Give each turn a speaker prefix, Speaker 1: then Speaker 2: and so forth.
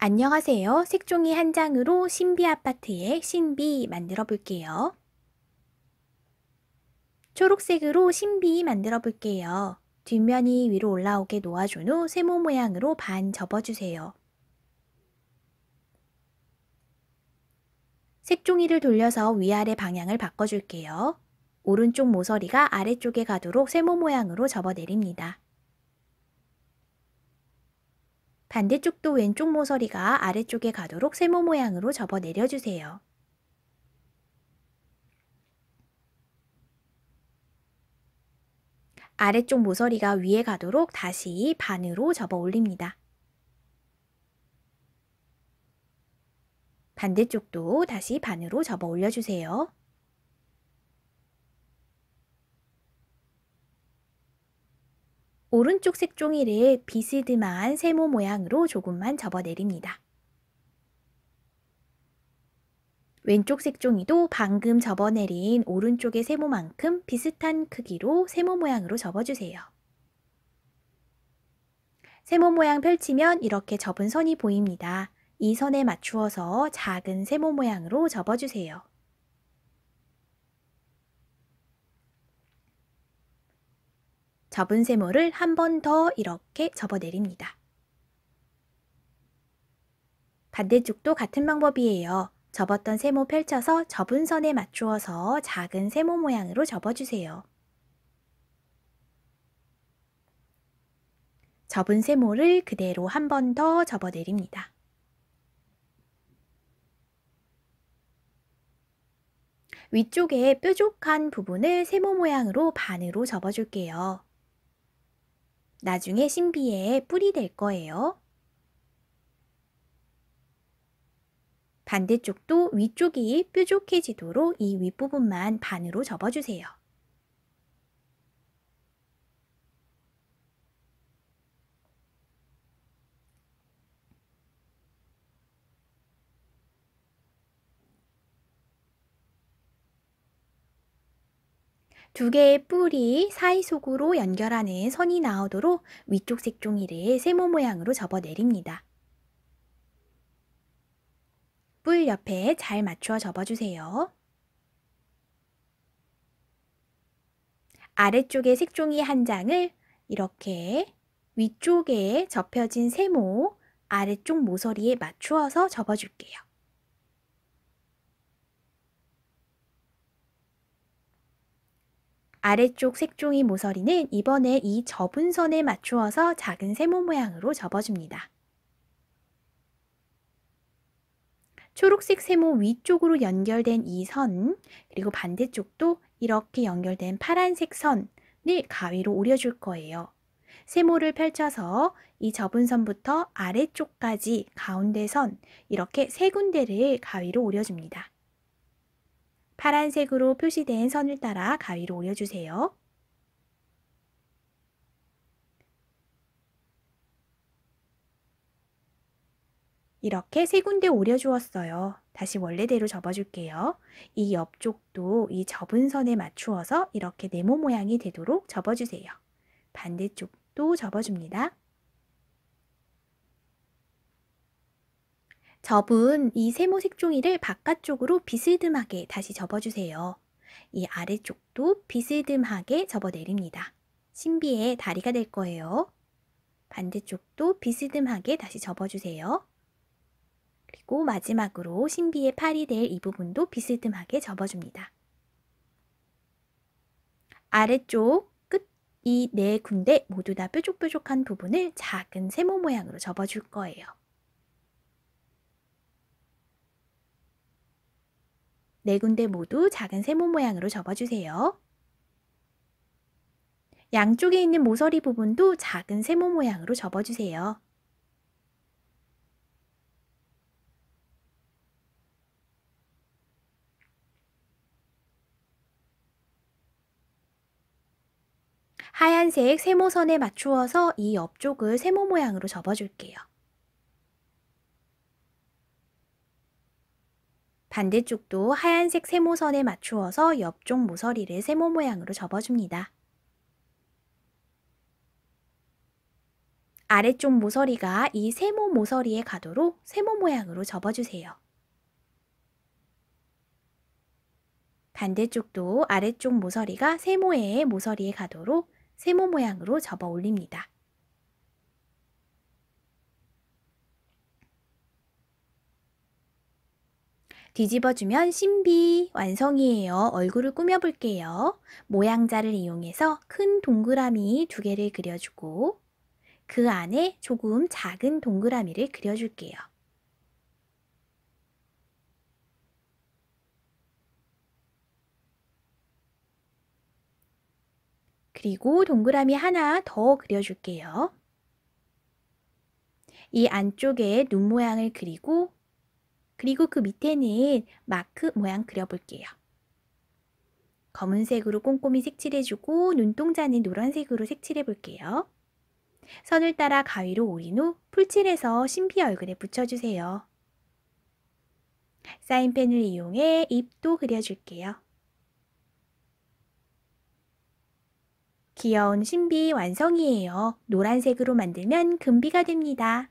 Speaker 1: 안녕하세요. 색종이 한 장으로 신비 아파트의 신비 만들어 볼게요. 초록색으로 신비 만들어 볼게요. 뒷면이 위로 올라오게 놓아준 후 세모 모양으로 반 접어주세요. 색종이를 돌려서 위아래 방향을 바꿔줄게요. 오른쪽 모서리가 아래쪽에 가도록 세모 모양으로 접어내립니다. 반대쪽도 왼쪽 모서리가 아래쪽에 가도록 세모 모양으로 접어 내려주세요. 아래쪽 모서리가 위에 가도록 다시 반으로 접어 올립니다. 반대쪽도 다시 반으로 접어 올려주세요. 오른쪽 색종이를 비스듬한 세모 모양으로 조금만 접어내립니다. 왼쪽 색종이도 방금 접어내린 오른쪽의 세모만큼 비슷한 크기로 세모 모양으로 접어주세요. 세모 모양 펼치면 이렇게 접은 선이 보입니다. 이 선에 맞추어서 작은 세모 모양으로 접어주세요. 접은 세모를 한 번 더 이렇게 접어내립니다. 반대쪽도 같은 방법이에요. 접었던 세모 펼쳐서 접은 선에 맞추어서 작은 세모 모양으로 접어주세요. 접은 세모를 그대로 한 번 더 접어내립니다. 위쪽에 뾰족한 부분을 세모 모양으로 반으로 접어줄게요. 나중에 신비의 뿌리 될 거예요. 반대쪽도 위쪽이 뾰족해지도록 이 윗부분만 반으로 접어주세요. 두 개의 뿔이 사이속으로 연결하는 선이 나오도록 위쪽 색종이를 세모 모양으로 접어내립니다. 뿔 옆에 잘 맞춰 접어주세요. 아래쪽에 색종이 한 장을 이렇게 위쪽에 접혀진 세모 아래쪽 모서리에 맞추어서 접어줄게요. 아래쪽 색종이 모서리는 이번에 이 접은 선에 맞추어서 작은 세모 모양으로 접어줍니다. 초록색 세모 위쪽으로 연결된 이 선, 그리고 반대쪽도 이렇게 연결된 파란색 선을 가위로 오려줄 거예요. 세모를 펼쳐서 이 접은 선부터 아래쪽까지 가운데 선, 이렇게 세 군데를 가위로 오려줍니다. 파란색으로 표시된 선을 따라 가위로 올려주세요. 이렇게 세 군데 오려주었어요. 다시 원래대로 접어줄게요. 이 옆쪽도 이 접은 선에 맞추어서 이렇게 네모 모양이 되도록 접어주세요. 반대쪽도 접어줍니다. 접은 이 세모 색종이를 바깥쪽으로 비스듬하게 다시 접어주세요. 이 아래쪽도 비스듬하게 접어내립니다. 신비의 다리가 될 거예요. 반대쪽도 비스듬하게 다시 접어주세요. 그리고 마지막으로 신비의 팔이 될 이 부분도 비스듬하게 접어줍니다. 아래쪽 끝 이 네 군데 모두 다 뾰족뾰족한 부분을 작은 세모 모양으로 접어줄 거예요. 네 군데 모두 작은 세모 모양으로 접어주세요. 양쪽에 있는 모서리 부분도 작은 세모 모양으로 접어주세요. 하얀색 세모선에 맞추어서 이 옆쪽을 세모 모양으로 접어줄게요. 반대쪽도 하얀색 세모선에 맞추어서 옆쪽 모서리를 세모 모양으로 접어줍니다. 아래쪽 모서리가 이 세모 모서리에 가도록 세모 모양으로 접어주세요. 반대쪽도 아래쪽 모서리가 세모의 모서리에 가도록 세모 모양으로 접어 올립니다. 뒤집어주면 신비 완성이에요. 얼굴을 꾸며볼게요. 모양자를 이용해서 큰 동그라미 두 개를 그려주고 그 안에 조금 작은 동그라미를 그려줄게요. 그리고 동그라미 하나 더 그려줄게요. 이 안쪽에 눈 모양을 그리고 그리고 그 밑에는 마크 모양 그려볼게요. 검은색으로 꼼꼼히 색칠해주고 눈동자는 노란색으로 색칠해볼게요. 선을 따라 가위로 오린 후 풀칠해서 신비 얼굴에 붙여주세요. 사인펜을 이용해 입도 그려줄게요. 귀여운 신비 완성이에요. 노란색으로 만들면 금비가 됩니다.